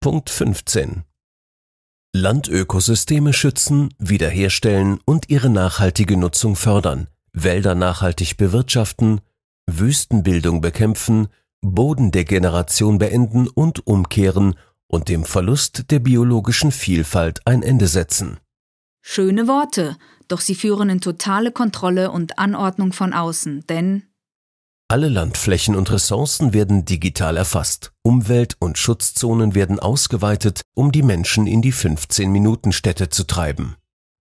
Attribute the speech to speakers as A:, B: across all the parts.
A: Punkt 15. Landökosysteme schützen, wiederherstellen und ihre nachhaltige Nutzung fördern, Wälder nachhaltig bewirtschaften, Wüstenbildung bekämpfen, Bodendegeneration beenden und umkehren und dem Verlust der biologischen Vielfalt ein Ende setzen.
B: Schöne Worte, doch sie führen in totale Kontrolle und Anordnung von außen, denn
A: alle Landflächen und Ressourcen werden digital erfasst. Umwelt- und Schutzzonen werden ausgeweitet, um die Menschen in die 15-Minuten-Städte zu treiben.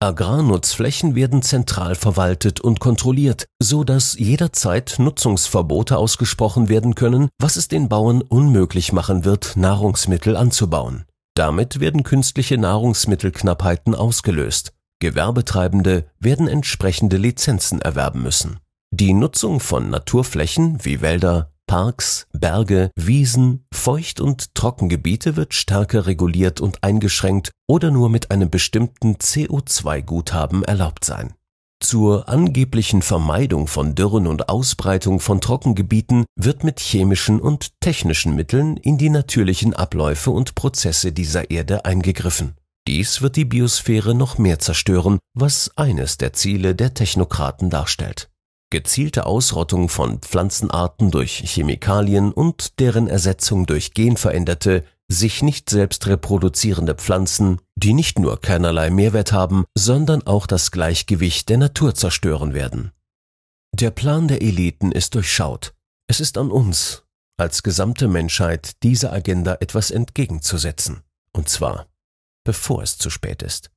A: Agrarnutzflächen werden zentral verwaltet und kontrolliert, so dass jederzeit Nutzungsverbote ausgesprochen werden können, was es den Bauern unmöglich machen wird, Nahrungsmittel anzubauen. Damit werden künstliche Nahrungsmittelknappheiten ausgelöst. Gewerbetreibende werden entsprechende Lizenzen erwerben müssen die Nutzung von Naturflächen wie Wälder, Parks, Berge, Wiesen, Feucht- und Trockengebiete wird stärker reguliert und eingeschränkt oder nur mit einem bestimmten CO2-Guthaben erlaubt sein. Zur angeblichen Vermeidung von Dürren und Ausbreitung von Trockengebieten wird mit chemischen und technischen Mitteln in die natürlichen Abläufe und Prozesse dieser Erde eingegriffen. Dies wird die Biosphäre noch mehr zerstören, was eines der Ziele der Technokraten darstellt gezielte Ausrottung von Pflanzenarten durch Chemikalien und deren Ersetzung durch genveränderte, sich nicht selbst reproduzierende Pflanzen, die nicht nur keinerlei Mehrwert haben, sondern auch das Gleichgewicht der Natur zerstören werden. Der Plan der Eliten ist durchschaut. Es ist an uns, als gesamte Menschheit, dieser Agenda etwas entgegenzusetzen. Und zwar, bevor es zu spät ist.